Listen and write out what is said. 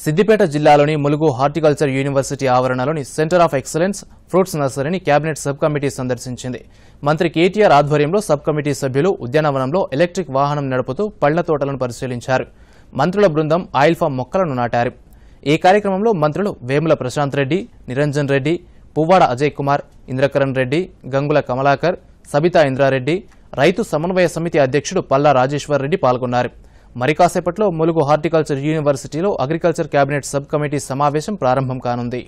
సిద్దిపేట జిల్లాలోని Mulugu horticulture university ఆవరణలోని centre of excellence fruits నర్సరీని కేబినెట్ సబ్ కమిటీ సందర్శించింది మంత్రి కేటీఆర్ ఆధ్వర్యంలో సబ్ కమిటీ సభ్యులు ఉద్యానవనంలో ఎలక్ట్రిక్ వాహనం నడుపుతూ పళ్ల తోటలను పరిశీలించారు మంత్రుల బృందం ఆయిల్ ఫామ్ మొక్కలను నాటారు ఈ కార్యక్రమంలో మంత్రులు వేముల ప్రశాంత్ రెడ్డి నిరంజన్ రెడ్డి పువ్వాడ అజయ్ కుమార్ ఇంద్రకరణ్ రెడ్డి గంగుల కమలాకర్ సబితా ఇంద్రారెడ్డి రైతు సమన్వయ సమితి అధ్యక్షుడు పల్లా రాజేశ్వర్ రెడ్డి పాల్గొన్నారు మరి కాసేపట్లో ములుగు హార్టికల్చర్ యూనివర్సిటీలో అగ్రికల్చర్ కేబినెట్ సబ్ కమిటీ సమావేశం ప్రారంభం కానుంది